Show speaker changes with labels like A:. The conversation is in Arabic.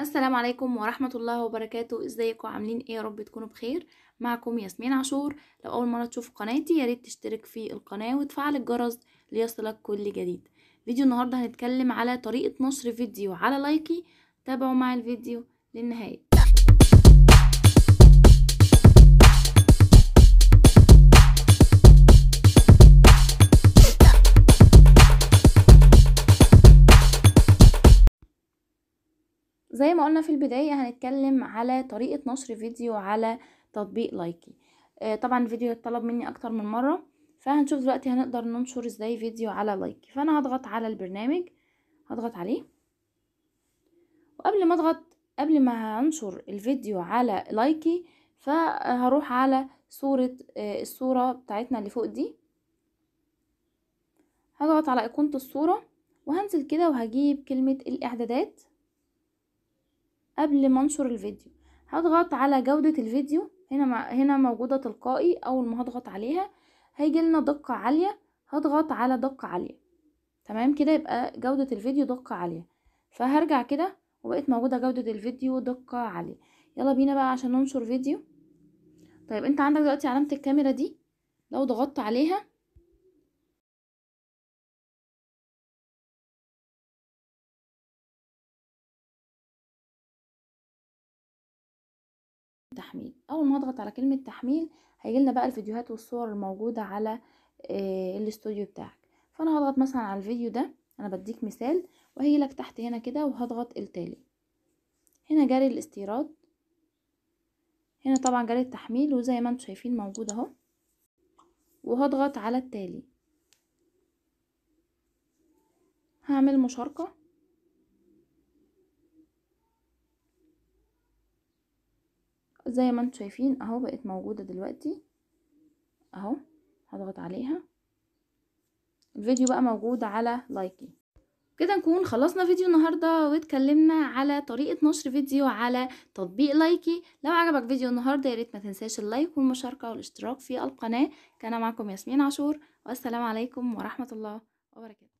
A: السلام عليكم ورحمة الله وبركاته ازيكم عاملين ايه يا رب تكونوا بخير معكم ياسمين عاشور لو اول مرة تشوف قناتي ياريت تشترك في القناة وتفعل الجرس ليصلك كل جديد فيديو النهاردة هنتكلم على طريقة نشر فيديو على لايكي تابعوا مع الفيديو للنهاية زي ما قلنا في البداية هنتكلم على طريقة نشر فيديو على تطبيق لايكي آه، طبعا الفيديو اتطلب مني اكتر من مرة فهنشوف دلوقتي هنقدر ننشر ازاي فيديو على لايكي فانا هضغط على البرنامج هضغط عليه وقبل ما اضغط قبل ما هنشر الفيديو على لايكي فهروح على صورة آه، الصورة بتاعتنا اللي فوق دي هضغط على ايقونة الصورة وهنزل كده وهجيب كلمة الاعدادات قبل ما انشر الفيديو هضغط على جودة الفيديو هنا هنا موجودة تلقائي اول ما هضغط عليها هيجي لنا دقة عالية هضغط على دقة عالية تمام كده يبقى جودة الفيديو دقة عالية فهرجع كده وبقت موجودة جودة الفيديو دقة عالية يلا بينا بقى عشان ننشر فيديو طيب انت عندك دلوقتي علامة الكاميرا دي لو ضغطت عليها التحميل اول ما اضغط على كلمه تحميل هيجي لنا بقى الفيديوهات والصور الموجوده على آه، الاستوديو بتاعك فانا هضغط مثلا على الفيديو ده انا بديك مثال وهي لك تحت هنا كده وهضغط التالي هنا جاري الاستيراد هنا طبعا جاري التحميل وزي ما انتم شايفين موجود اهو وهضغط على التالي هعمل مشاركه زي ما انتم شايفين اهو بقت موجودة دلوقتي اهو هضغط عليها الفيديو بقى موجود على لايكي كده نكون خلصنا فيديو النهاردة واتكلمنا على طريقة نشر فيديو على تطبيق لايكي لو عجبك فيديو النهاردة ياريت ما تنساش اللايك والمشاركة والاشتراك في القناة كان معكم ياسمين عاشور والسلام عليكم ورحمة الله وبركاته